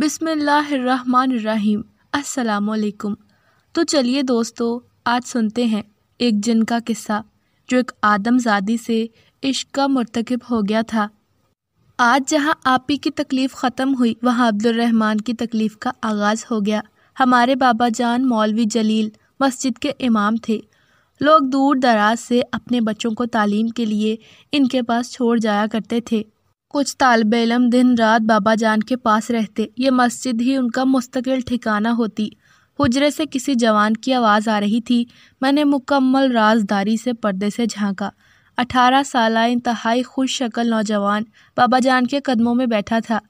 बिसमीम् असलकुम तो चलिए दोस्तों आज सुनते हैं एक जिन का किस्सा जो एक आदमजादी से इश्क का मरतकब हो गया था आज जहां ही की तकलीफ़ ख़त्म हुई वहां अब्दुलरहमान की तकलीफ़ का आगाज़ हो गया हमारे बाबा जान मौलवी जलील मस्जिद के इमाम थे लोग दूर दराज से अपने बच्चों को तालीम के लिए इनके पास छोड़ जाया करते थे कुछ तालब इलम दिन रात बाबा जान के पास रहते ये मस्जिद ही उनका मुस्तकिल ठिकाना होती हुजरे से किसी जवान की आवाज़ आ रही थी मैंने मुकम्मल राजदारी से पर्दे से झांका अठारह साल इंतहाई खुश शक्ल नौजवान बाबा जान के कदमों में बैठा था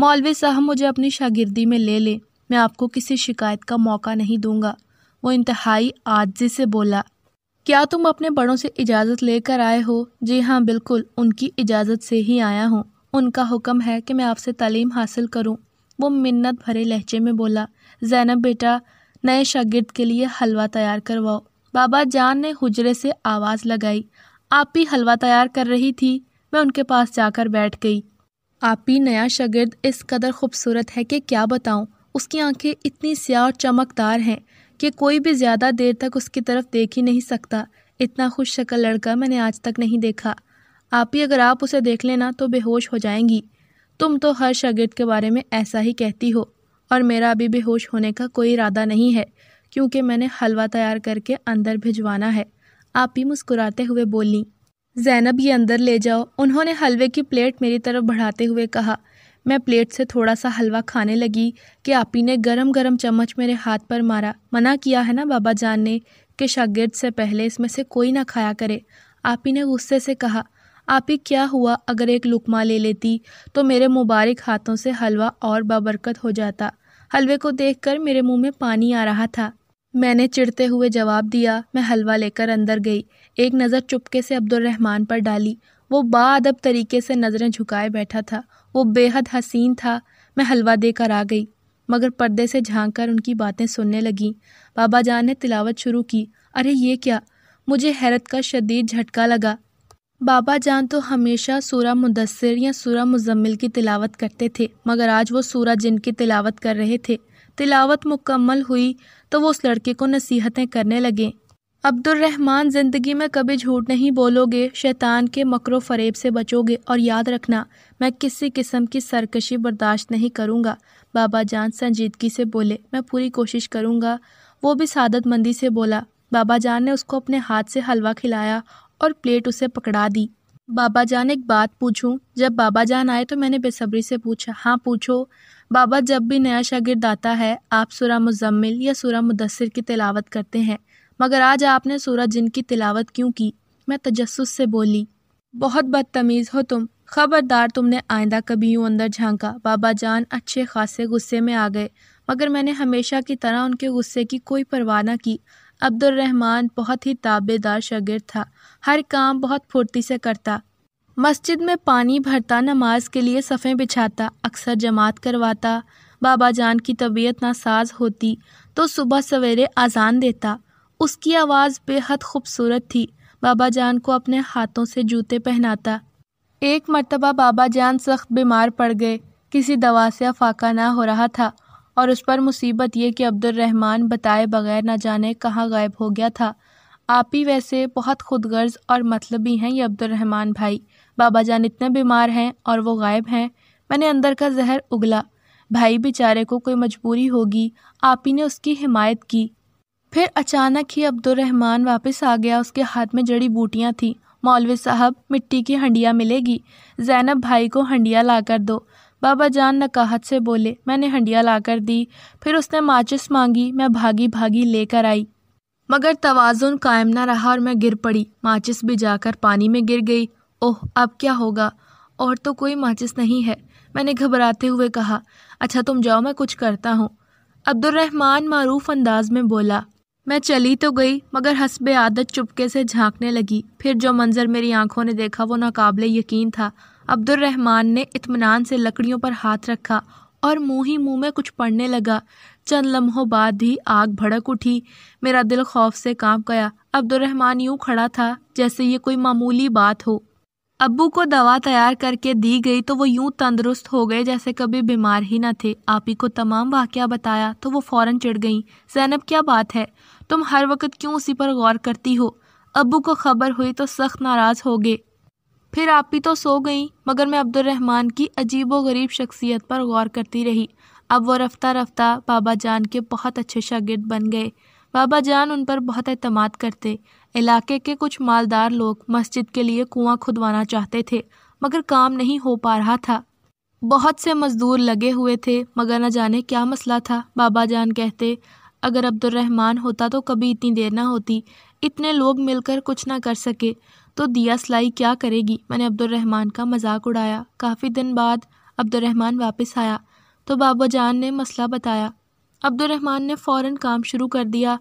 मौलवी साहब मुझे अपनी शागिर्दी में ले लें मैं आपको किसी शिकायत का मौका नहीं दूंगा वो इंतहाई आजी से बोला क्या तुम अपने बड़ों से इजाज़त लेकर आए हो जी हाँ बिल्कुल उनकी इजाज़त से ही आया हूँ उनका हुक्म है कि मैं आपसे तालीम हासिल करूँ वो मिन्नत भरे लहजे में बोला जैनब बेटा नए शागिर्द के लिए हलवा तैयार करवाओ बाबा जान ने हुजरे से आवाज़ लगाई आप ही हलवा तैयार कर रही थी मैं उनके पास जाकर बैठ गई आप ही नया शागिर्द इस कदर खूबसूरत है कि क्या बताऊँ उसकी आंखें इतनी स्याह और चमकदार हैं कि कोई भी ज़्यादा देर तक उसकी तरफ देख ही नहीं सकता इतना खुश शक्ल लड़का मैंने आज तक नहीं देखा आप ही अगर आप उसे देख लेना तो बेहोश हो जाएंगी तुम तो हर शागिर्द के बारे में ऐसा ही कहती हो और मेरा अभी बेहोश होने का कोई इरादा नहीं है क्योंकि मैंने हलवा तैयार करके अंदर भिजवाना है आप ही मुस्कुराते हुए बोली जैनब ये अंदर ले जाओ उन्होंने हलवे की प्लेट मेरी तरफ बढ़ाते हुए कहा मैं प्लेट से थोड़ा सा हलवा खाने लगी कि आपी ने गरम गरम चम्मच मेरे हाथ पर मारा मना किया है ना बाबा जान ने कि शागिर्द से पहले इसमें से कोई ना खाया करे आपी ने गुस्से से कहा आपी क्या हुआ अगर एक लुकमा ले लेती तो मेरे मुबारक हाथों से हलवा और बाबरकत हो जाता हलवे को कर मेरे मुँह में पानी आ रहा था मैंने चिढ़ते हुए जवाब दिया मैं हलवा लेकर अंदर गई एक नज़र चुपके से अब्दुलरहमान पर डाली वो बाअदब तरीके से नज़रें झुकाए बैठा था वो बेहद हसीन था मैं हलवा देकर आ गई मगर पर्दे से झांक कर उनकी बातें सुनने लगी बाबा जान ने तिलावत शुरू की अरे ये क्या मुझे हैरत का शदीद झटका लगा बाबा जान तो हमेशा सूरा मुदसर या सूरा मुजम्मिल की तिलावत करते थे मगर आज वो सूरा जिन की तिलावत कर रहे थे तिलावत मुकम्मल हुई तो वो उस लड़के को नसीहतें करने लगें रहमान ज़िंदगी में कभी झूठ नहीं बोलोगे शैतान के मकरो फरेब से बचोगे और याद रखना मैं किसी किस्म की सरकशी बर्दाश्त नहीं करूँगा बाबा जान संजीदगी से बोले मैं पूरी कोशिश करूँगा वो भी सादतमंदी से बोला बाबा जान ने उसको अपने हाथ से हलवा खिलाया और प्लेट उसे पकड़ा दी बाबा जान एक बात पूछूं जब बाबा जान आए तो मैंने बेसब्री से पूछा हाँ पूछो बाबा जब भी नया शागिर्द आता है आप सुरा मुजम्मिल या सुरा मुदसर की तिलावत करते हैं मगर आज आपने सूरज जिन की तिलावत क्यों की मैं तजस्स से बोली बहुत बदतमीज़ हो तुम खबरदार तुमने आइंदा कभी यूँ अंदर झांका बाबा जान अच्छे खासे गुस्से में आ गए मगर मैंने हमेशा की तरह उनके गुस्से की कोई परवाह ना की अब्दुलरहमान बहुत ही ताबेदार शगिर था हर काम बहुत फुर्ती से करता मस्जिद में पानी भरता नमाज के लिए सफ़ें बिछाता अक्सर जमात करवाता बाबा जान की तबीयत नासाज होती तो सुबह सवेरे आज़ान देता उसकी आवाज़ बेहद खूबसूरत थी बाबा जान को अपने हाथों से जूते पहनाता एक मरतबा बाबा जान सख्त बीमार पड़ गए किसी दवा से अफाका ना हो रहा था और उस पर मुसीबत ये कि रहमान बताए बगैर ना जाने कहाँ गायब हो गया था आप ही वैसे बहुत खुदगर्ज और मतलबी हैं ये रहमान भाई बाबा जान इतने बीमार हैं और वो गायब हैं मैंने अंदर का जहर उगला भाई बेचारे को कोई मजबूरी होगी आप ही ने उसकी हिमायत की फिर अचानक ही अब्दुलरहमान वापस आ गया उसके हाथ में जड़ी बूटियाँ थीं मौलवी साहब मिट्टी की हंडिया मिलेगी जैनब भाई को हंडिया कर दो बाबा जान नकाहत से बोले मैंने हंडिया कर दी फिर उसने माचिस मांगी मैं भागी भागी लेकर आई मगर तवाजुन कायम ना रहा और मैं गिर पड़ी माचिस भी जाकर पानी में गिर गई ओह अब क्या होगा और तो कोई माचिस नहीं है मैंने घबराते हुए कहा अच्छा तुम जाओ मैं कुछ करता हूँ अब्दुलरहमान मरूफ अंदाज में बोला मैं चली तो गई मगर हसब आदत चुपके से झांकने लगी फिर जो मंज़र मेरी आंखों ने देखा वो नाकबले यकीन था अब्दुलरहमान ने इतमान से लकड़ियों पर हाथ रखा और मुंह ही मुंह में कुछ पड़ने लगा चंद लम्हों बाद ही आग भड़क उठी मेरा दिल खौफ से कांप गया अब्दुलरहमान यूं खड़ा था जैसे ये कोई मामूली बात हो अब्बू को दवा तैयार करके दी गई तो वो यूं तंदरुस्त हो गए जैसे कभी बीमार ही ना थे आप ही को तमाम वाक्य बताया तो वो फ़ौरन चिढ़ गई जैनब क्या बात है तुम हर वक्त क्यों उसी पर गौर करती हो अबू को खबर हुई तो सख्त नाराज़ हो गए फिर आप ही तो सो गई मगर मैं अब्दुलरहमान की अजीब व गरीब शख्सियत पर गौर करती रही अब वो रफ्ता रफ्ता बाबा जान के बहुत अच्छे शागिर्द बन गए बाबा जान उन पर बहुत अहतमाद करते इलाके के कुछ मालदार लोग मस्जिद के लिए कुआं खुदवाना चाहते थे मगर काम नहीं हो पा रहा था बहुत से मज़दूर लगे हुए थे मगर न जाने क्या मसला था बाबा जान कहते अगर अब्दुलरहमान होता तो कभी इतनी देर ना होती इतने लोग मिलकर कुछ ना कर सके तो दिया सिलाई क्या करेगी मैंने अब्दुलरहमान का मजाक उड़ाया काफ़ी दिन बाद अब्दुलरहमान वापस आया तो बाबा जान ने मसला बताया अब्दुलरहमान ने फ़ौर काम शुरू कर दिया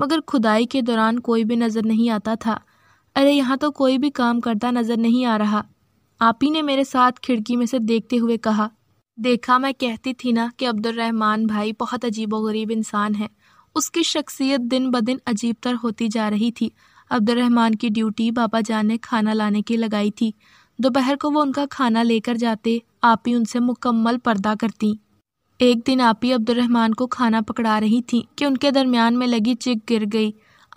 मगर खुदाई के दौरान कोई भी नज़र नहीं आता था अरे यहाँ तो कोई भी काम करता नज़र नहीं आ रहा आप ही ने मेरे साथ खिड़की में से देखते हुए कहा देखा मैं कहती थी ना कि अब्दुलरहमान भाई बहुत अजीबोगरीब इंसान है उसकी शख्सियत दिन ब दिन अजीब तर होती जा रही थी अब्दुलरहमान की ड्यूटी बाबा जान ने खाना लाने की लगाई थी दोपहर को वो उनका खाना लेकर जाते आप ही उनसे मुकम्मल पर्दा करती एक दिन आप ही अब्दुलरहमान को खाना पकड़ा रही थी कि उनके दरमियान में लगी चिक गिर गई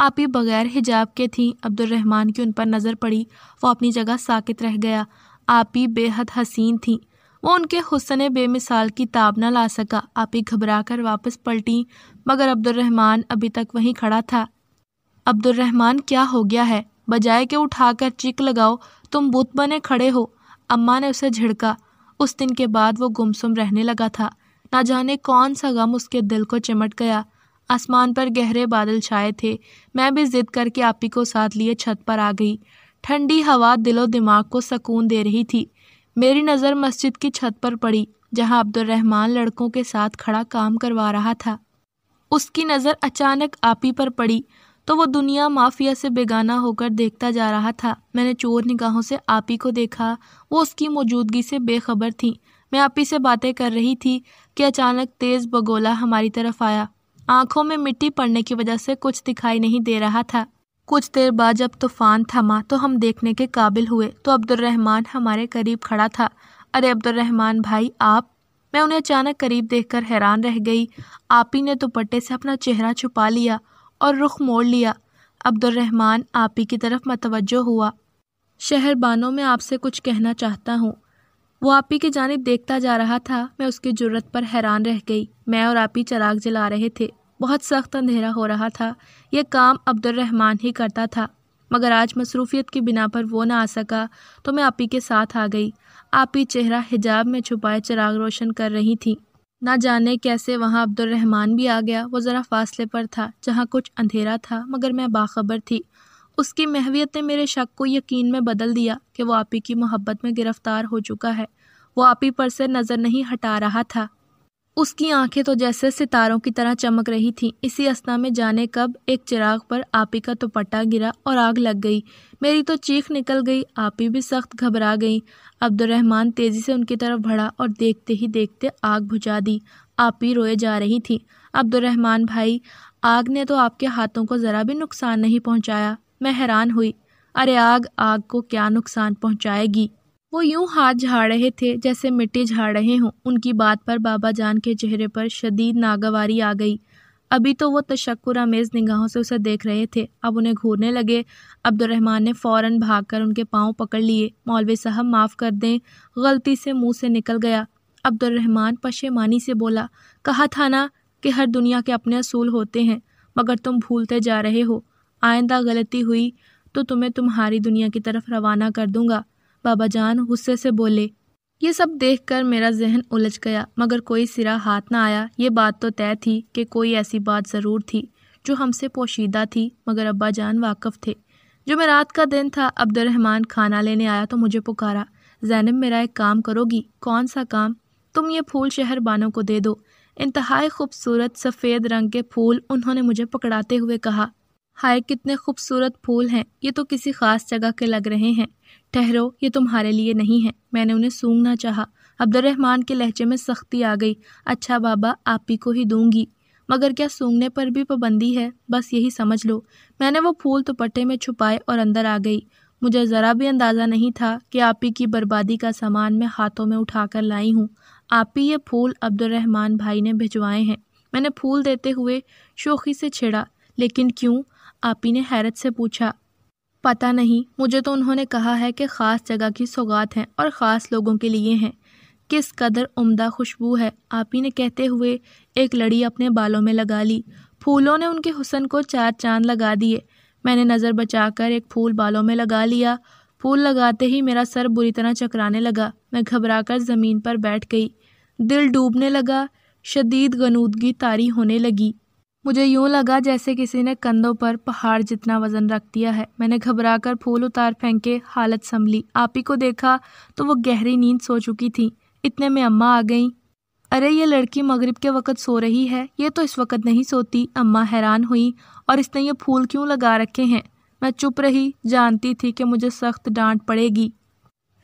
आप ही बगैर हिजाब के थीं अब्दुलरहमान की उन पर नज़र पड़ी वो अपनी जगह साकित रह गया आप ही बेहद हसीन थी वो उनके हुसन बेमिसाल की ताब न ला सका आपी घबरा कर वापस पलटी मगर अब्दुलरहमान अभी तक वहीं खड़ा था अब्दुलरहमान क्या हो गया है बजाय के उठाकर चीख लगाओ तुम बुत बने खड़े हो अम्मा ने उसे झिड़का उस दिन के बाद वो गुमसुम रहने लगा था ना जाने कौन सा गम उसके दिल को चिमट गया आसमान पर गहरे बादल छाए थे मैं भी जिद करके आपी को साथ लिए छत पर आ गई ठंडी हवा दिलो दिमाग को सकून दे रही थी मेरी नज़र मस्जिद की छत पर पड़ी जहां अब्दुलरहमान लड़कों के साथ खड़ा काम करवा रहा था उसकी नज़र अचानक आपी पर पड़ी तो वो दुनिया माफिया से बेगाना होकर देखता जा रहा था मैंने चोर निगाहों से आपी को देखा वो उसकी मौजूदगी से बेखबर थी मैं आपी से बातें कर रही थी कि अचानक तेज़ बगोला हमारी तरफ आया आंखों में मिट्टी पड़ने की वजह से कुछ दिखाई नहीं दे रहा था कुछ देर बाद जब तूफान थमा तो हम देखने के काबिल हुए तो अब्दुलरहमान हमारे करीब खड़ा था अरे रहमान भाई आप मैं उन्हें अचानक करीब देखकर हैरान रह गई आप ही ने दुपट्टे तो से अपना चेहरा छुपा लिया और रुख मोड़ लिया अब्दुलरहमान आप ही की तरफ मतवजो हुआ शहर बानों में आपसे कुछ कहना चाहता हूँ वो आप ही की जानब देखता जा रहा था मैं उसकी ज़रूरत पर हैरान रह गई मैं और आप ही चराग जला रहे थे बहुत सख्त अंधेरा हो रहा था यह काम अब्दुलरहमान ही करता था मगर आज मसरूफियत की बिना पर वो ना आ सका तो मैं आपी के साथ आ गई आपी चेहरा हिजाब में छुपाए चिराग रोशन कर रही थी ना जाने कैसे वहाँ अब्दुलरहमान भी आ गया वो ज़रा फासले पर था जहाँ कुछ अंधेरा था मगर मैं बाखबर थी उसकी महवियत ने मेरे शक को यकीन में बदल दिया कि वो आपी की मोहब्बत में गिरफ़्तार हो चुका है वो आपी पर से नज़र नहीं हटा रहा था उसकी आंखें तो जैसे सितारों की तरह चमक रही थीं इसी असना में जाने कब एक चिराग पर आपी का दुपट्टा तो गिरा और आग लग गई मेरी तो चीख निकल गई आपी भी सख्त घबरा गई अब्दुलरहमान तेज़ी से उनकी तरफ बढ़ा और देखते ही देखते आग बुझा दी आपी रोए जा रही थी अब्दुलरहमान भाई आग ने तो आपके हाथों को ज़रा भी नुकसान नहीं पहुँचाया मैं हैरान हुई अरे आग आग को क्या नुकसान पहुँचाएगी वो यूं हाथ झाड़ रहे थे जैसे मिट्टी झाड़ रहे हों उनकी बात पर बाबा जान के चेहरे पर शदीद नागवारी आ गई अभी तो वो तशक्र आमेज़ निगाहों से उसे देख रहे थे अब उन्हें घूरने लगे अब्दुलरहमान ने फ़ौरन भागकर उनके पाँव पकड़ लिए मौलवी साहब माफ़ कर दें गलती से मुंह से निकल गया अब्दुलरहमान पशेमानी से बोला कहा था ना कि हर दुनिया के अपने असूल होते हैं मगर तुम भूलते जा रहे हो आइंदा गलती हुई तो तुम्हें तुम्हारी दुनिया की तरफ रवाना कर दूंगा बाबा जान गुस्से से बोले ये सब देखकर मेरा जहन उलझ गया मगर कोई सिरा हाथ ना आया ये बात तो तय थी कि कोई ऐसी बात ज़रूर थी जो हमसे पोशीदा थी मगर अब्बा जान वाकफ़ थे जो मैं रात का दिन था अब्दुलरहमान खाना लेने आया तो मुझे पुकारा जैनब मेरा एक काम करोगी कौन सा काम तुम ये फूल शहर बानों को दे दो इंतहाई खूबसूरत सफ़ेद रंग के फूल उन्होंने मुझे पकड़ाते हुए कहा हाय कितने खूबसूरत फूल हैं ये तो किसी ख़ास जगह के लग रहे हैं ठहरो ये तुम्हारे लिए नहीं है मैंने उन्हें सूंघना चाहा अब्दुलरहमान के लहजे में सख्ती आ गई अच्छा बाबा आप ही को ही दूंगी मगर क्या सूंघने पर भी पाबंदी है बस यही समझ लो मैंने वो फूल दुपट्टे में छुपाए और अंदर आ गई मुझे ज़रा भी अंदाज़ा नहीं था कि आप ही की बर्बादी का सामान मैं हाथों में उठा कर लाई हूँ आप ही ये फूल अब्दुलरहमान भाई ने भिजवाए हैं मैंने फूल देते हुए शोखी से छेड़ा लेकिन क्यों आप ही ने हैरत से पूछा पता नहीं मुझे तो उन्होंने कहा है कि ख़ास जगह की सौगात हैं और ख़ास लोगों के लिए हैं किस कदर उम्दा खुशबू है आप ही ने कहते हुए एक लड़ी अपने बालों में लगा ली फूलों ने उनके हुसन को चार चांद लगा दिए मैंने नज़र बचाकर एक फूल बालों में लगा लिया फूल लगाते ही मेरा सर बुरी तरह चकराने लगा मैं घबराकर ज़मीन पर बैठ गई दिल डूबने लगा शदीद गनूदगी तारी होने लगी मुझे यूं लगा जैसे किसी ने कंधों पर पहाड़ जितना वजन रख दिया है मैंने घबरा कर फूल उतार फेंके हालत संभली आप ही को देखा तो वो गहरी नींद सो चुकी थी इतने में अम्मा आ गईं अरे ये लड़की मगरिब के वक़्त सो रही है ये तो इस वक्त नहीं सोती अम्मा हैरान हुई और इसने ये फूल क्यों लगा रखे हैं मैं चुप रही जानती थी कि मुझे सख्त डांट पड़ेगी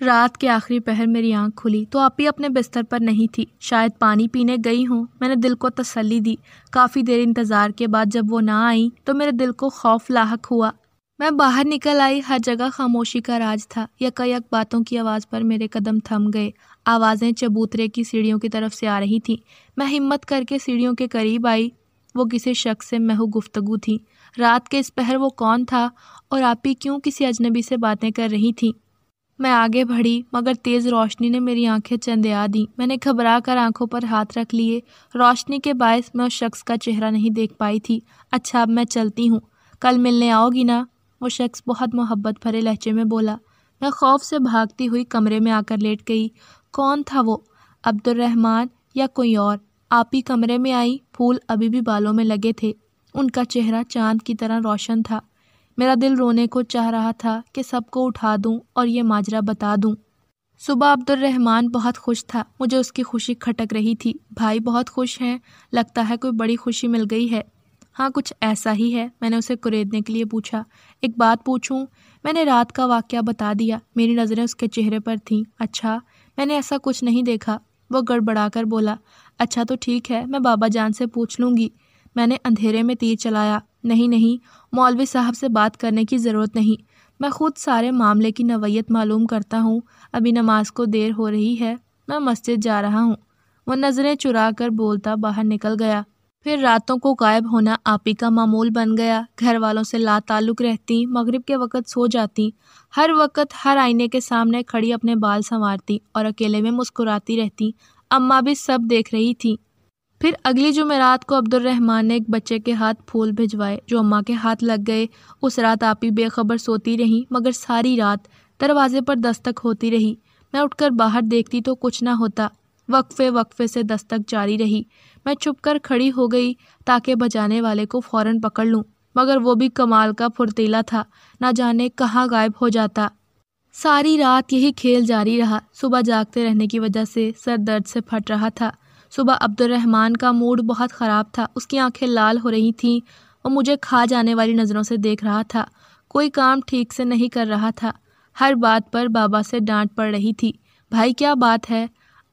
रात के आखिरी पहर मेरी आंख खुली तो आप ही अपने बिस्तर पर नहीं थी शायद पानी पीने गई हूँ मैंने दिल को तसल्ली दी काफ़ी देर इंतज़ार के बाद जब वो ना आई तो मेरे दिल को खौफ लाक हुआ मैं बाहर निकल आई हर जगह खामोशी का राज था यकायक बातों की आवाज़ पर मेरे कदम थम गए आवाज़ें चबूतरे की सीढ़ियों की तरफ से आ रही थी मैं हिम्मत करके सीढ़ियों के करीब आई वो किसी शख्स से महू गुफ्तगु थी रात के इस पहर वो कौन था और आप ही क्यों किसी अजनबी से बातें कर रही थी मैं आगे बढ़ी मगर तेज़ रोशनी ने मेरी आंखें चंदया दी मैंने घबरा कर आंखों पर हाथ रख लिए रोशनी के बायस मैं उस शख्स का चेहरा नहीं देख पाई थी अच्छा अब मैं चलती हूँ कल मिलने आओगी ना वो शख्स बहुत मोहब्बत भरे लहजे में बोला मैं खौफ से भागती हुई कमरे में आकर लेट गई कौन था वो अब्दुलरहमान या कोई और आप ही कमरे में आई फूल अभी भी बालों में लगे थे उनका चेहरा चांद की तरह रोशन था मेरा दिल रोने को चाह रहा था कि सबको उठा दूं और ये माजरा बता दूं सुबह अब्दुलरहमान बहुत खुश था मुझे उसकी खुशी खटक रही थी भाई बहुत खुश हैं लगता है कोई बड़ी खुशी मिल गई है हाँ कुछ ऐसा ही है मैंने उसे कुरेदने के लिए पूछा एक बात पूछूं मैंने रात का वाक्य बता दिया मेरी नज़रें उसके चेहरे पर थीं अच्छा मैंने ऐसा कुछ नहीं देखा वो गड़बड़ा कर बोला अच्छा तो ठीक है मैं बाबा जान से पूछ लूँगी मैंने अंधेरे में तीर चलाया नहीं नहीं मौलवी साहब से बात करने की ज़रूरत नहीं मैं खुद सारे मामले की नवयत मालूम करता हूँ अभी नमाज को देर हो रही है मैं मस्जिद जा रहा हूँ वह नज़रें चुरा कर बोलता बाहर निकल गया फिर रातों को गायब होना आप ही का मामूल बन गया घर वालों से ला ताल्लुक रहती मगरिब के वक़्त सो जाती हर वक्त हर आईने के सामने खड़ी अपने बाल संवारती और अकेले में मुस्कुराती रहती अम्मा भी सब देख रही थी फिर अगली जुमेरात को अब्दुलरहमान ने एक बच्चे के हाथ फूल भिजवाए जो अम्मा के हाथ लग गए उस रात ही बेखबर सोती रहीं मगर सारी रात दरवाजे पर दस्तक होती रही मैं उठकर बाहर देखती तो कुछ ना होता वक्फे वक्फे से दस्तक जारी रही मैं छुप कर खड़ी हो गई ताकि बजाने वाले को फ़ौर पकड़ लूँ मगर वो भी कमाल का फुर्तीला था ना जाने कहाँ गायब हो जाता सारी रात यही खेल जारी रहा सुबह जागते रहने की वजह से सर दर्द से फट रहा था सुबह अब्दुलरहमान का मूड बहुत ख़राब था उसकी आंखें लाल हो रही थीं और मुझे खा जाने वाली नज़रों से देख रहा था कोई काम ठीक से नहीं कर रहा था हर बात पर बाबा से डांट पड़ रही थी भाई क्या बात है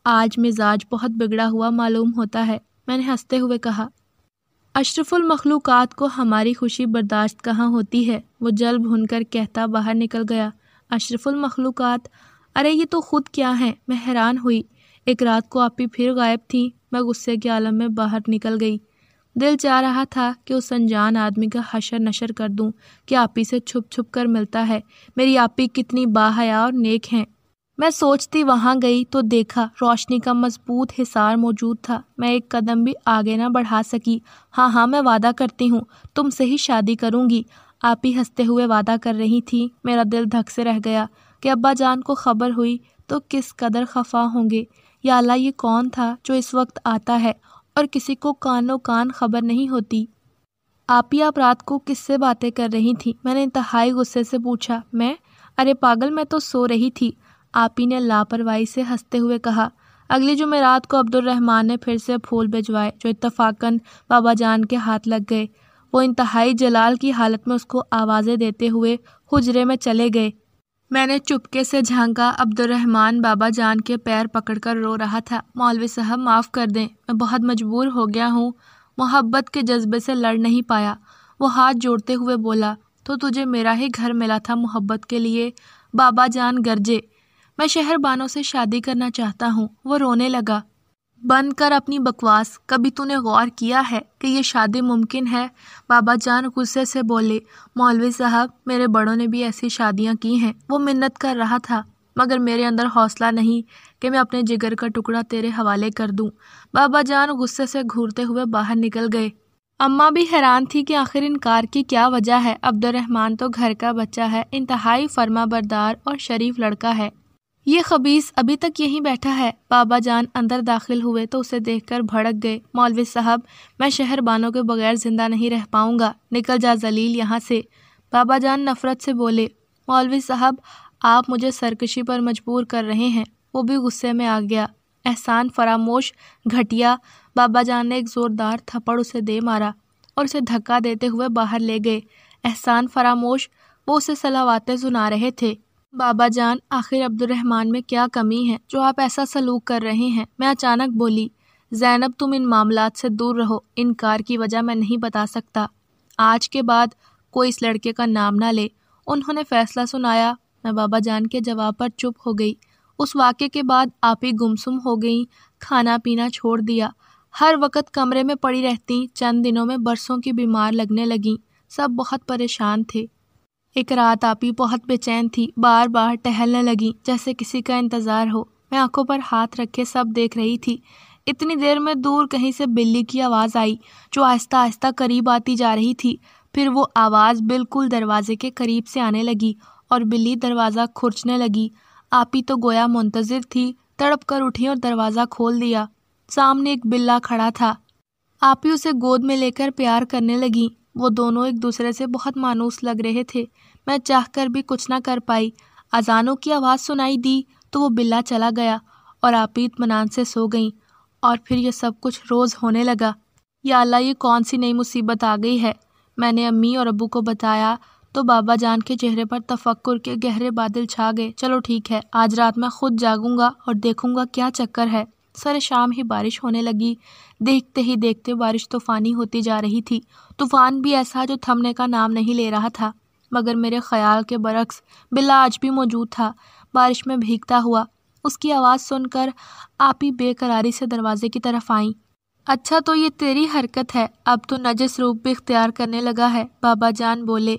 आज मिजाज बहुत बिगड़ा हुआ मालूम होता है मैंने हंसते हुए कहा अशरफुल मखलूक़ात को हमारी खुशी बर्दाश्त कहाँ होती है वो जल भुन कर कहता बाहर निकल गया अशरफुल मखलूक़ात अरे ये तो ख़ुद क्या हैं मैं हैरान हुई एक रात को आपी फिर गायब थी मैं गुस्से के आलम में बाहर निकल गई दिल चाह रहा था कि उस अनजान आदमी का हशर नशर कर दूं कि आपी से छुप छुप कर मिलता है मेरी आपी कितनी बाहया और नेक हैं मैं सोचती वहाँ गई तो देखा रोशनी का मजबूत हिसार मौजूद था मैं एक कदम भी आगे ना बढ़ा सकी हाँ हाँ मैं वादा करती हूँ तुमसे ही शादी करूँगी आप ही हंसते हुए वादा कर रही थी मेरा दिल धक से रह गया कि अब्बा जान को खबर हुई तो किस कदर खफा होंगे या ये कौन था जो इस वक्त आता है और किसी को कानों कान खबर नहीं होती आप ही आप रात को किससे बातें कर रही थी मैंने इंतहाई गुस्से से पूछा मैं अरे पागल मैं तो सो रही थी आप ही ने लापरवाही से हंसते हुए कहा अगली जुमेरात को अब्दुलरहमान ने फिर से फूल भिजवाए जो इतफाक़न बाबा जान के हाथ लग गए वो इंतहाई जलाल की हालत में उसको आवाज़ें देते हुए हुजरे में चले गए मैंने चुपके से झांका अब्दुलरहमान बाबा जान के पैर पकड़कर रो रहा था मौलवी साहब माफ़ कर दें मैं बहुत मजबूर हो गया हूँ मोहब्बत के जज्बे से लड़ नहीं पाया वो हाथ जोड़ते हुए बोला तो तुझे मेरा ही घर मिला था मोहब्बत के लिए बाबा जान गरजे मैं शहर बानों से शादी करना चाहता हूँ वो रोने लगा बन कर अपनी बकवास कभी तूने गौर किया है कि ये शादी मुमकिन है बाबा जान गुस्से से बोले मौलवी साहब मेरे बड़ों ने भी ऐसी शादियाँ की हैं वो मिन्नत कर रहा था मगर मेरे अंदर हौसला नहीं कि मैं अपने जिगर का टुकड़ा तेरे हवाले कर दूं। बाबा जान गुस्से से घूरते हुए बाहर निकल गए अम्मा भी हैरान थी कि आखिर इनकार की क्या वजह है अब्दुलरहमान तो घर का बच्चा है इंतहाई फर्मा बरदार और शरीफ लड़का है ये खबीस अभी तक यहीं बैठा है बाबा जान अंदर दाखिल हुए तो उसे देखकर भड़क गए मौलवी साहब मैं शहर बानों के बगैर ज़िंदा नहीं रह पाऊँगा निकल जा जलील यहाँ से बाबा जान नफ़रत से बोले मौलवी साहब आप मुझे सरकशी पर मजबूर कर रहे हैं वो भी गुस्से में आ गया एहसान फरामोश घटिया बाबा जान ने एक ज़ोरदार थप्पड़ उसे दे मारा और उसे धक्का देते हुए बाहर ले गए एहसान फरामोश वो उसे सलावाते सुना रहे थे बाबा जान आखिर अब्दुलरहमान में क्या कमी है जो आप ऐसा सलूक कर रहे हैं मैं अचानक बोली जैनब तुम इन मामला से दूर रहो इनकार की वजह मैं नहीं बता सकता आज के बाद कोई इस लड़के का नाम ना ले उन्होंने फैसला सुनाया मैं बाबा जान के जवाब पर चुप हो गई उस वाक्य के बाद आप ही गुमसुम हो गई खाना पीना छोड़ दिया हर वक्त कमरे में पड़ी रहती चंद दिनों में बरसों की बीमार लगने लगी सब बहुत परेशान थे एक रात आपी बहुत बेचैन थी बार बार टहलने लगी जैसे किसी का इंतज़ार हो मैं आंखों पर हाथ रखे सब देख रही थी इतनी देर में दूर कहीं से बिल्ली की आवाज़ आई जो आहिस्ता आहिस्ता करीब आती जा रही थी फिर वो आवाज़ बिल्कुल दरवाजे के करीब से आने लगी और बिल्ली दरवाज़ा खुरचने लगी आपी तो गोया मुंतज़र थी तड़प कर उठी और दरवाज़ा खोल दिया सामने एक बिल्ला खड़ा था आपी उसे गोद में लेकर प्यार करने लगी वो दोनों एक दूसरे से बहुत मानूस लग रहे थे मैं चाहकर भी कुछ ना कर पाई अजानों की आवाज़ सुनाई दी तो वो बिल्ला चला गया और आपीत मनान से सो गई और फिर यह सब कुछ रोज़ होने लगा या अल्लाह ये कौन सी नई मुसीबत आ गई है मैंने अम्मी और अबू को बताया तो बाबा जान के चेहरे पर तफक्कुर के गहरे बादल छा गए चलो ठीक है आज रात मैं खुद जागूंगा और देखूंगा क्या चक्कर है सर शाम ही बारिश होने लगी देखते ही देखते बारिश तूफ़ानी होती जा रही थी तूफ़ान भी ऐसा जो थमने का नाम नहीं ले रहा था मगर मेरे ख्याल के बरक्स बिल्ला आज भी मौजूद था बारिश में भीगता हुआ उसकी आवाज़ सुनकर आप ही बेकरारी से दरवाजे की तरफ आई अच्छा तो ये तेरी हरकत है अब तो नजस रूप भी इख्तियार करने लगा है बाबा जान बोले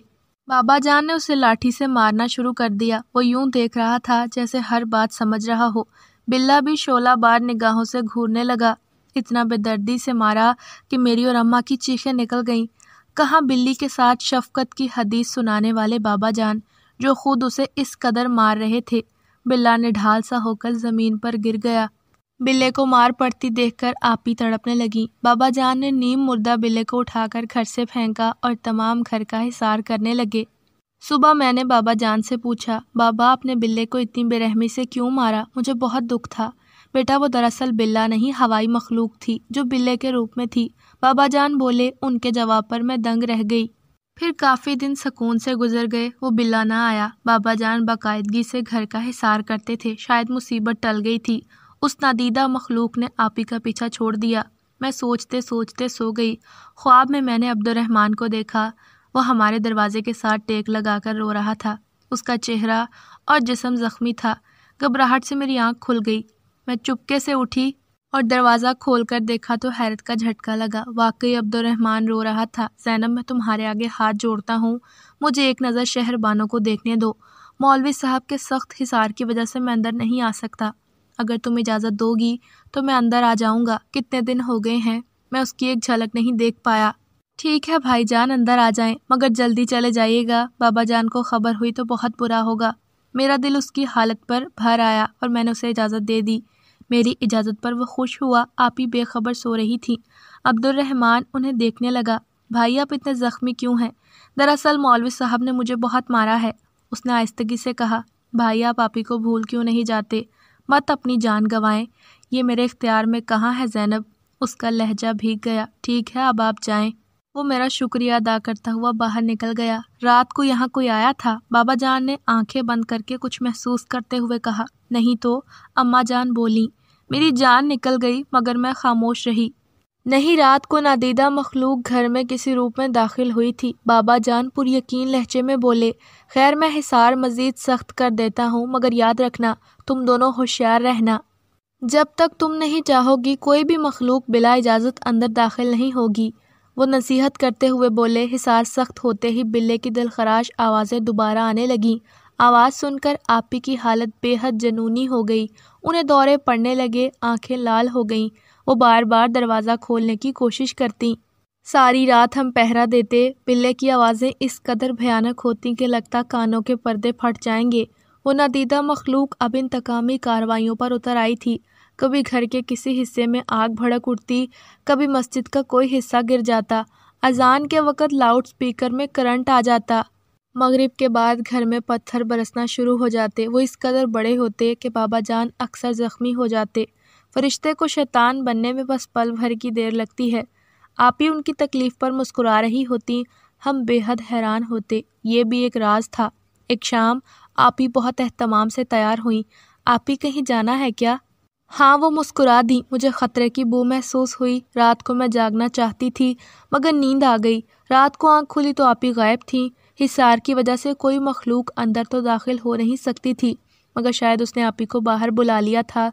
बाबा जान ने उसे लाठी से मारना शुरू कर दिया वो यूं देख रहा था जैसे हर बात समझ रहा हो बिल्ला भी शोला बार निगाहों से घूरने लगा इतना बेदर्दी से मारा कि मेरी और अम्मा की चीखें निकल गईं कहाँ बिल्ली के साथ शफकत की हदीस सुनाने वाले बाबा जान जो खुद उसे इस कदर मार रहे थे बिल्ला निढाल सा होकर ज़मीन पर गिर गया बिल्ले को मार पड़ती देखकर आपी तड़पने लगी बाबा जान ने नीम मुर्दा बिल्ले को उठाकर घर से फेंका और तमाम घर का हिसार करने लगे सुबह मैंने बाबा जान से पूछा बाबा आपने बिल्ले को इतनी बेरहमी से क्यों मारा मुझे बहुत दुख था बेटा वो दरअसल बिल्ला नहीं हवाई मखलूक थी जो बिल्ले के रूप में थी बाबा जान बोले उनके जवाब पर मैं दंग रह गई फिर काफ़ी दिन सुकून से गुजर गए वो बिल्ला ना आया बाबा जान बाकायदगी से घर का हिसार करते थे शायद मुसीबत टल गई थी उस नादीदा मखलूक ने आप ही का पीछा छोड़ दिया मैं सोचते सोचते सो गई ख्वाब में मैंने अब्दुलरहमान को देखा वो हमारे दरवाजे के साथ टेक लगाकर रो रहा था उसका चेहरा और जिसम ज़ख्मी था घबराहट से मेरी आंख खुल गई मैं चुपके से उठी और दरवाज़ा खोल कर देखा तो हैरत का झटका लगा वाकई अब्दुलरहमान रो रहा था जैनब मैं तुम्हारे आगे हाथ जोड़ता हूँ मुझे एक नज़र शहर बानों को देखने दो मौलवी साहब के सख्त हिसार की वजह से मैं अंदर नहीं आ सकता अगर तुम इजाज़त दोगी तो मैं अंदर आ जाऊँगा कितने दिन हो गए हैं मैं उसकी एक झलक नहीं देख पाया ठीक है भाई जान अंदर आ जाएं मगर जल्दी चले जाइएगा बाबा जान को खबर हुई तो बहुत बुरा होगा मेरा दिल उसकी हालत पर भर आया और मैंने उसे इजाज़त दे दी मेरी इजाज़त पर वह खुश हुआ आप ही बेखबर सो रही थी अब्दुलरहमान उन्हें देखने लगा भाई आप इतने ज़ख्मी क्यों हैं दरअसल मौलवी साहब ने मुझे बहुत मारा है उसने आहिस्तगी से कहा भाई आप आपी को भूल क्यों नहीं जाते मत अपनी जान गंवाएं ये मेरे इख्तियार में कहाँ है जैनब उसका लहजा भीग गया ठीक है अब आप जाएं वो मेरा शुक्रिया अदा करता हुआ बाहर निकल गया रात को यहाँ कोई आया था बाबा जान ने आंखें बंद करके कुछ महसूस करते हुए कहा नहीं तो अम्मा जान बोली मेरी जान निकल गई मगर मैं खामोश रही नहीं रात को नादीदा मखलूक घर में किसी रूप में दाखिल हुई थी बाबा जान पुर यकीन लहजे में बोले खैर मैं हिसार मज़ीद सख्त कर देता हूँ मगर याद रखना तुम दोनों होशियार रहना जब तक तुम नहीं चाहोगी कोई भी मखलूक बिला इजाज़त अंदर दाखिल नहीं होगी वो नसीहत करते हुए बोले हिसार सख्त होते ही बिल्ले की दिलखराश आवाज़ें दोबारा आने लगीं आवाज़ सुनकर आपी की हालत बेहद जनूनी हो गई उन्हें दौरे पड़ने लगे आंखें लाल हो गईं वो बार बार दरवाज़ा खोलने की कोशिश करती सारी रात हम पहरा देते पिल्ले की आवाज़ें इस कदर भयानक होती कि लगता कानों के पर्दे फट जाएंगे वो नदीदा मखलूक अब इंतकामी कार्रवाइयों पर उतर आई थी कभी घर के किसी हिस्से में आग भड़क उठती कभी मस्जिद का कोई हिस्सा गिर जाता अजान के वक़्त लाउड स्पीकर में करंट आ जाता मगरिब के बाद घर में पत्थर बरसना शुरू हो जाते वो इस कदर बड़े होते कि बाबा जान अक्सर ज़ख्मी हो जाते फरिश्ते को शैतान बनने में बस पल भर की देर लगती है आप ही उनकी तकलीफ़ पर मुस्कुरा रही होती हम बेहद हैरान होते ये भी एक राज था एक शाम आप ही बहुत अहतमाम से तैयार हुई आप ही कहीं जाना है क्या हाँ वो मुस्कुरा दी मुझे ख़तरे की बू महसूस हुई रात को मैं जागना चाहती थी मगर नींद आ गई रात को आंख खुली तो आप ही गायब थी हिसार की वजह से कोई मखलूक अंदर तो दाखिल हो नहीं सकती थी मगर शायद उसने आप ही को बाहर बुला लिया था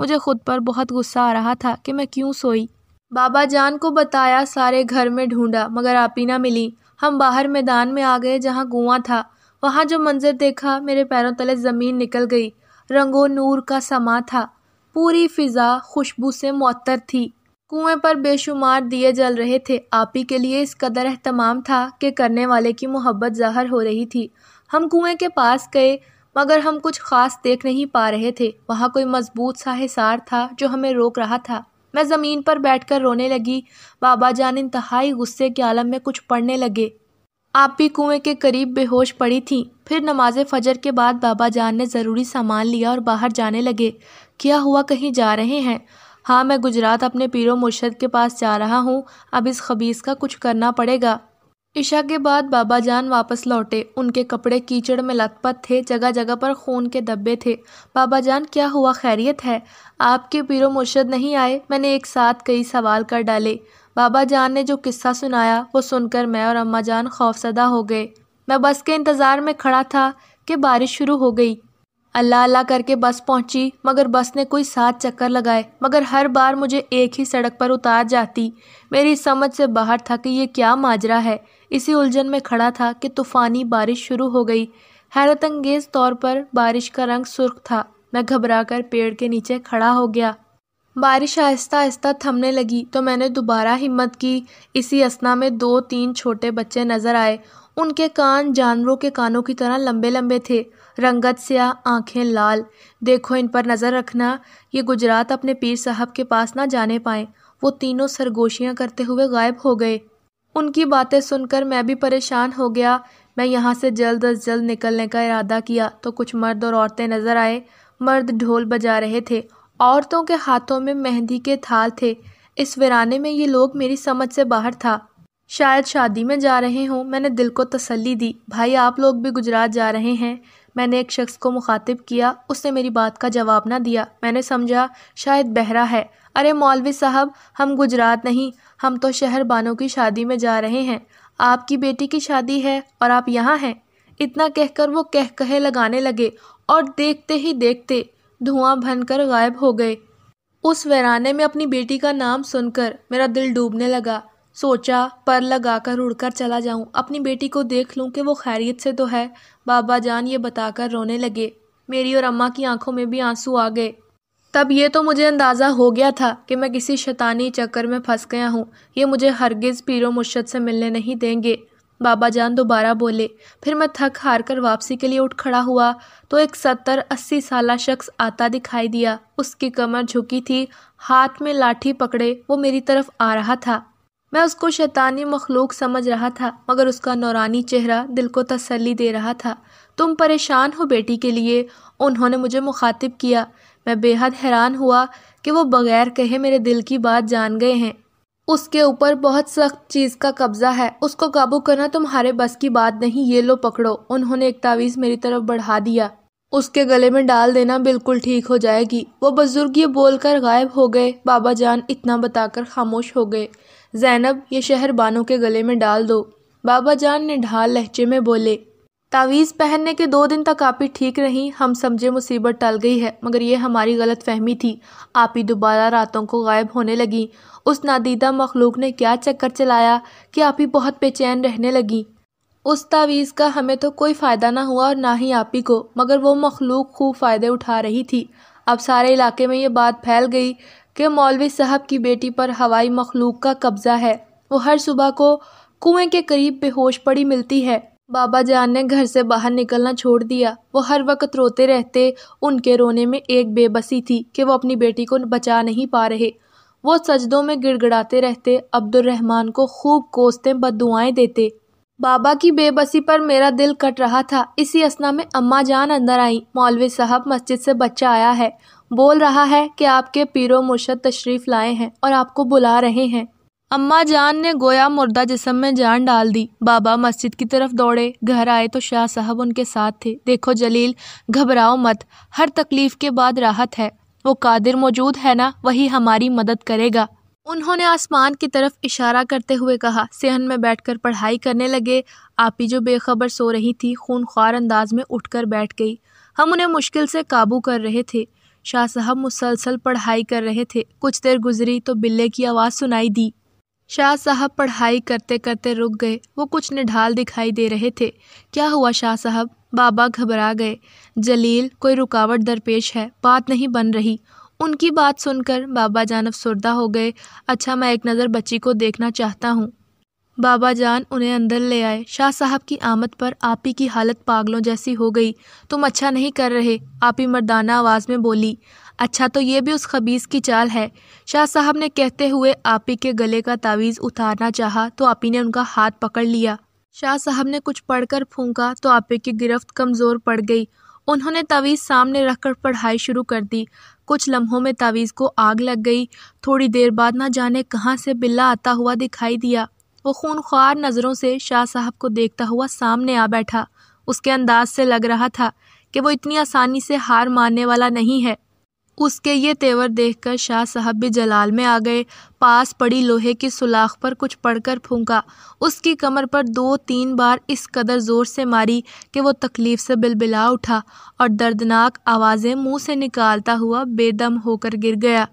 मुझे खुद पर बहुत गुस्सा आ रहा था कि मैं क्यों सोई बाबा जान को बताया सारे घर में ढूंढा मगर आप ही ना मिली हम बाहर मैदान में आ गए जहाँ गुआ था वहाँ जो मंजर देखा मेरे पैरों तले ज़मीन निकल गई रंगो नूर का समा था पूरी फिज़ा खुशबू से मअतर थी कुएं पर बेशुमार दिए जल रहे थे आपी के लिए इस कदर अहतमाम था कि करने वाले की मोहब्बत ज़ाहर हो रही थी हम कुएं के पास गए मगर हम कुछ ख़ास देख नहीं पा रहे थे वहाँ कोई मजबूत सा हिसार था जो हमें रोक रहा था मैं ज़मीन पर बैठकर रोने लगी बाबा जान इंतहाई गुस्से के आलम में कुछ पढ़ने लगे आप भी कुएँ के करीब बेहोश पड़ी थी फिर नमाज फजर के बाद बाबा जान ने ज़रूरी सामान लिया और बाहर जाने लगे क्या हुआ कहीं जा रहे हैं हाँ मैं गुजरात अपने पीरो मुर्शद के पास जा रहा हूँ अब इस खबीस का कुछ करना पड़ेगा ईशा के बाद बाबा जान वापस लौटे उनके कपड़े कीचड़ में लथपथ थे जगह जगह पर खून के धब्बे थे बाबा जान क्या हुआ खैरियत है आपके पीरो मुर्शद नहीं आए मैंने एक साथ कई सवाल कर डाले बाबा जान ने जो किस्सा सुनाया वो सुनकर मैं और अम्मा जान खौफसदा हो गए मैं बस के इंतज़ार में खड़ा था कि बारिश शुरू हो गई अल्लाह अल्लाह करके बस पहुंची मगर बस ने कोई सात चक्कर लगाए मगर हर बार मुझे एक ही सड़क पर उतार जाती मेरी समझ से बाहर था कि यह क्या माजरा है इसी उलझन में खड़ा था कि तूफ़ानी बारिश शुरू हो गई हैरत अंगेज़ तौर पर बारिश का रंग सुर्ख था मैं घबराकर पेड़ के नीचे खड़ा हो गया बारिश आहिस्ता आहिस्ता थमने लगी तो मैंने दोबारा हिम्मत की इसी असना में दो तीन छोटे बच्चे नज़र आए उनके कान जानवरों के कानों की तरह लंबे लंबे थे रंगत स्या आँखें लाल देखो इन पर नज़र रखना ये गुजरात अपने पीर साहब के पास ना जाने पाए वो तीनों सरगोशियाँ करते हुए गायब हो गए उनकी बातें सुनकर मैं भी परेशान हो गया मैं यहाँ से जल्द अज जल्द निकलने का इरादा किया तो कुछ मर्द और औरतें नज़र आए मर्द ढोल बजा रहे थे औरतों के हाथों में मेहंदी के थाल थे इस वराने में ये लोग मेरी समझ से बाहर था शायद शादी में जा रहे हों मैंने दिल को तसल्ली दी भाई आप लोग भी गुजरात जा रहे हैं मैंने एक शख्स को मुखातिब किया उसने मेरी बात का जवाब ना दिया मैंने समझा शायद बहरा है अरे मौलवी साहब हम गुजरात नहीं हम तो शहर बानों की शादी में जा रहे हैं आपकी बेटी की शादी है और आप यहाँ हैं इतना कहकर वो कह कहे लगाने लगे और देखते ही देखते धुआं भनकर गायब हो गए उस वराने में अपनी बेटी का नाम सुनकर मेरा दिल डूबने लगा सोचा पर लगाकर उड़कर चला जाऊं अपनी बेटी को देख लूं कि वो खैरियत से तो है बाबा जान ये बताकर रोने लगे मेरी और अम्मा की आंखों में भी आंसू आ गए तब ये तो मुझे अंदाज़ा हो गया था कि मैं किसी शैतानी चक्कर में फंस गया हूँ ये मुझे हरगिज़ पीरो मुर्शद से मिलने नहीं देंगे बाबा जान दोबारा बोले फिर मैं थक हार कर वापसी के लिए उठ खड़ा हुआ तो एक सत्तर अस्सी साल शख्स आता दिखाई दिया उसकी कमर झुकी थी हाथ में लाठी पकड़े वो मेरी तरफ आ रहा था मैं उसको शैतानी मखलूक समझ रहा था मगर उसका नौरानी चेहरा दिल को तसल्ली दे रहा था तुम परेशान हो बेटी के लिए उन्होंने मुझे मुखातिब किया मैं बेहद हैरान हुआ कि वो बग़ैर कहे मेरे दिल की बात जान गए हैं उसके ऊपर बहुत सख्त चीज़ का कब्ज़ा है उसको काबू करना तुम्हारे बस की बात नहीं ये लो पकड़ो उन्होंने एक तावीज़ मेरी तरफ बढ़ा दिया उसके गले में डाल देना बिल्कुल ठीक हो जाएगी वो बुज़ुर्ग ये बोलकर गायब हो गए बाबा जान इतना बताकर खामोश हो गए ज़ैनब ये शहर बानों के गले में डाल दो बाबा जान ने ढाल लहजे में बोले तावीज़ पहनने के दो दिन तक आप ही ठीक रहीं हम समझे मुसीबत टल गई है मगर ये हमारी गलत फहमी थी आप ही दोबारा रातों को गायब होने लगी उस नादीदा मखलूक ने क्या चक्कर चलाया कि आप ही बहुत बेचैन रहने लगी उस तावीज़ का हमें तो कोई फ़ायदा ना हुआ और ना ही आप ही को मगर वो मखलूक खूब फ़ायदे उठा रही थी अब सारे इलाके में ये बात फैल गई कि मौलवी साहब की बेटी पर हवाई मखलूक का कब्ज़ा है वो हर सुबह को कुएं के करीब बेहोश पड़ी मिलती है बाबा जान ने घर से बाहर निकलना छोड़ दिया वो हर वक्त रोते रहते उनके रोने में एक बेबसी थी कि वो अपनी बेटी को बचा नहीं पा रहे वो सजदों में गिड़गड़ाते रहते अब्दुलरहमान को खूब कोसते बद देते बाबा की बेबसी पर मेरा दिल कट रहा था इसी असना में अम्मा जान अंदर आई मौलवी साहब मस्जिद से बच्चा आया है बोल रहा है कि आपके पीरो मुर्शद तशरीफ़ लाए हैं और आपको बुला रहे हैं अम्मा जान ने गोया मुर्दा जिसम में जान डाल दी बाबा मस्जिद की तरफ दौड़े घर आए तो शाह साहब उनके साथ थे देखो जलील घबराओ मत हर तकलीफ़ के बाद राहत है वो कादिर मौजूद है ना वही हमारी मदद करेगा उन्होंने आसमान की तरफ इशारा करते हुए कहा सेहन में बैठकर पढ़ाई करने लगे आपी जो बेखबर सो रही थी खून अंदाज में उठकर बैठ गई हम उन्हें मुश्किल से काबू कर रहे थे शाह साहब मुसलसल पढ़ाई कर रहे थे कुछ देर गुजरी तो बिल्ले की आवाज़ सुनाई दी शाह साहब पढ़ाई करते करते रुक गए वो कुछ निढाल दिखाई दे रहे थे क्या हुआ शाह साहब बाबा घबरा गए जलील कोई रुकावट दरपेश है बात नहीं बन रही उनकी बात सुनकर बाबा जानब सुरदा हो गए अच्छा मैं एक नज़र बच्ची को देखना चाहता हूँ बाबा जान उन्हें अंदर ले आए शाह साहब की आमद पर आपी की हालत पागलों जैसी हो गई तुम अच्छा नहीं कर रहे आपी मर्दाना आवाज़ में बोली अच्छा तो ये भी उस खबीज़ की चाल है शाह साहब ने कहते हुए आपी के गले का तावीज़ उतारना चाहा तो आपी ने उनका हाथ पकड़ लिया शाह साहब ने कुछ पढ़कर फूंका तो आपी की गिरफ्त कमज़ोर पड़ गई उन्होंने तावीज़ सामने रखकर पढ़ाई शुरू कर दी कुछ लम्हों में तावीज़ को आग लग गई थोड़ी देर बाद ना जाने कहाँ से बिल्ला आता हुआ दिखाई दिया वो खूनख्वार नज़रों से शाह साहब को देखता हुआ सामने आ बैठा उसके अंदाज से लग रहा था कि वो इतनी आसानी से हार मानने वाला नहीं है उसके ये तेवर देखकर शाह साहब भी जलाल में आ गए पास पड़ी लोहे की सुलाख पर कुछ पड़कर फूंका उसकी कमर पर दो तीन बार इस कदर ज़ोर से मारी कि वो तकलीफ़ से बिलबिला उठा और दर्दनाक आवाज़ें मुंह से निकालता हुआ बेदम होकर गिर गया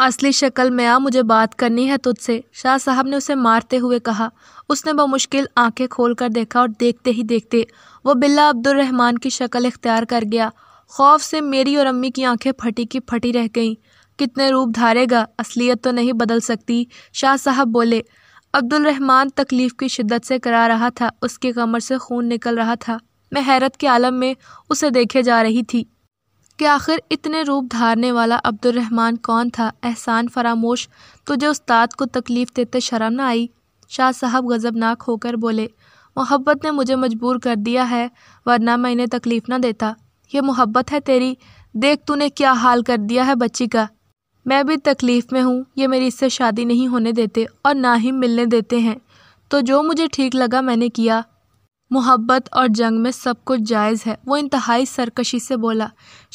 असली शक्ल में आ मुझे बात करनी है तुझसे शाह साहब ने उसे मारते हुए कहा उसने बमुश्किल आंखें खोल कर देखा और देखते ही देखते वो बिल्ला अब्दुलरहमान की शक्ल इख्तियार कर गया खौफ से मेरी और अम्मी की आंखें फटी की फटी रह गईं कितने रूप धारेगा असलियत तो नहीं बदल सकती शाह साहब बोले अब्दुल रहमान तकलीफ़ की शिद्दत से करा रहा था उसके कमर से खून निकल रहा था मैं हैरत के आलम में उसे देखे जा रही थी कि आखिर इतने रूप धारने वाला रहमान कौन था एहसान फरामोश तुझे तो उस्ताद को तकलीफ़ देते शर्म ना आई शाह साहब गज़बनाक होकर बोले मोहब्बत ने मुझे मजबूर कर दिया है वरना मैं इन्हें तकलीफ़ ना देता यह मोहब्बत है तेरी देख तूने क्या हाल कर दिया है बच्ची का मैं भी तकलीफ़ में हूँ ये मेरी इससे शादी नहीं होने देते और ना ही मिलने देते हैं तो जो मुझे ठीक लगा मैंने किया मोहब्बत और जंग में सब कुछ जायज़ है वो इंतहाई सरकशी से बोला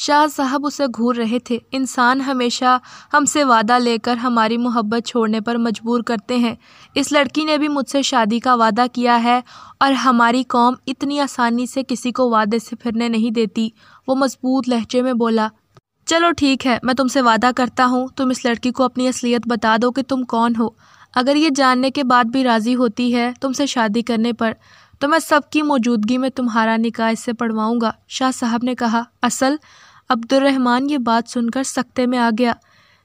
शाह साहब उसे घूर रहे थे इंसान हमेशा हमसे वादा लेकर हमारी मोहब्बत छोड़ने पर मजबूर करते हैं इस लड़की ने भी मुझसे शादी का वादा किया है और हमारी कौम इतनी आसानी से किसी को वादे से फिरने नहीं देती वो मजबूत लहजे में बोला चलो ठीक है मैं तुमसे वादा करता हूँ तुम इस लड़की को अपनी असलियत बता दो कि तुम कौन हो अगर ये जानने के बाद भी राज़ी होती है तुमसे शादी करने पर तो मैं सबकी मौजूदगी में तुम्हारा निकाह इससे पढ़वाऊँगा शाह साहब ने कहा असल अब्दुलरहमान ये बात सुनकर सख्ते में आ गया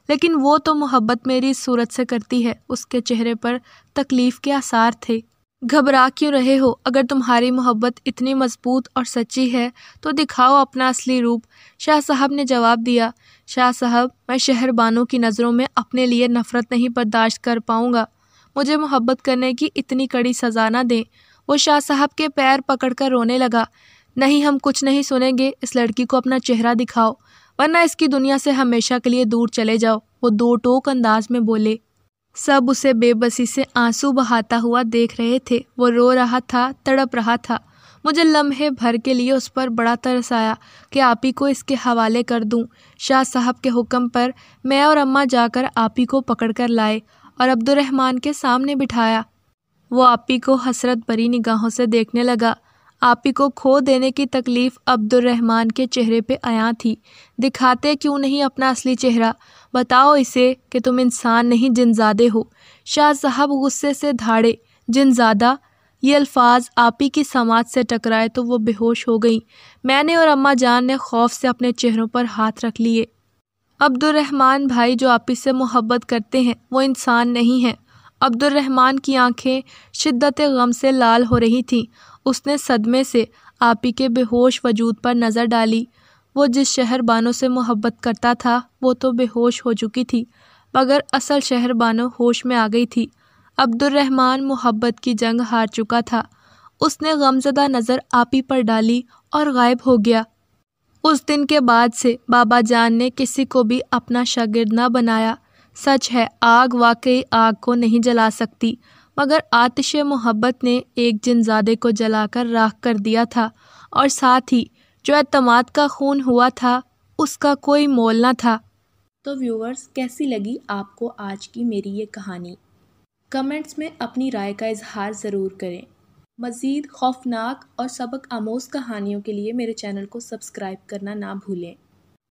लेकिन वो तो मोहब्बत मेरी सूरत से करती है उसके चेहरे पर तकलीफ़ के आसार थे घबरा क्यों रहे हो अगर तुम्हारी मोहब्बत इतनी मजबूत और सच्ची है तो दिखाओ अपना असली रूप शाह साहब ने जवाब दिया शाह साहब मैं शहर बानों की नज़रों में अपने लिए नफ़रत नहीं बर्दाश्त कर पाऊँगा मुझे मोहब्बत करने की इतनी कड़ी सज़ा ना दें वो शाह साहब के पैर पकड़कर रोने लगा नहीं हम कुछ नहीं सुनेंगे इस लड़की को अपना चेहरा दिखाओ वरना इसकी दुनिया से हमेशा के लिए दूर चले जाओ वो दो टोक अंदाज में बोले सब उसे बेबसी से आंसू बहाता हुआ देख रहे थे वो रो रहा था तड़प रहा था मुझे लम्हे भर के लिए उस पर बड़ा तरस आया कि आप ही को इसके हवाले कर दूं। शाह साहब के हुक्म पर मैं और अम्मा जाकर आप ही को पकड़ कर लाए और अब्दुलरहमान के सामने बिठाया वो आपी को हसरत भरी निगाहों से देखने लगा आपी को खो देने की तकलीफ़ अब्दुलरहमान के चेहरे पे आया थी दिखाते क्यों नहीं अपना असली चेहरा बताओ इसे कि तुम इंसान नहीं जिनजादे हो शाह साहब गुस्से से धाड़े जिनजादा ये अल्फाज आपी की समाज से टकराए तो वो बेहोश हो गई मैंने और अम्मा जान ने खौफ से अपने चेहरों पर हाथ रख लिए अब्दुलरहमान भाई जो आपी से मोहब्बत करते हैं वो इंसान नहीं हैं अब्दुलरहमान की आंखें शिद्दत गम से लाल हो रही थीं उसने सदमे से आपी के बेहोश वजूद पर नज़र डाली वो जिस शहर बानों से मोहब्बत करता था वो तो बेहोश हो चुकी थी मगर असल शहर बानो होश में आ गई थी अब्दुलरहमान मोहब्बत की जंग हार चुका था उसने गमजदा नज़र आपी पर डाली और गायब हो गया उस दिन के बाद से बाबा जान ने किसी को भी अपना शागिर्द ना बनाया सच है आग वाकई आग को नहीं जला सकती मगर आतिश मोहब्बत ने एक जिनजादे को जलाकर राख कर दिया था और साथ ही जो अतमाद का खून हुआ था उसका कोई मोल ना था तो व्यूवर्स कैसी लगी आपको आज की मेरी ये कहानी कमेंट्स में अपनी राय का इजहार ज़रूर करें मज़ीद खौफनाक और सबक आमोज़ कहानियों के लिए मेरे चैनल को सब्सक्राइब करना ना भूलें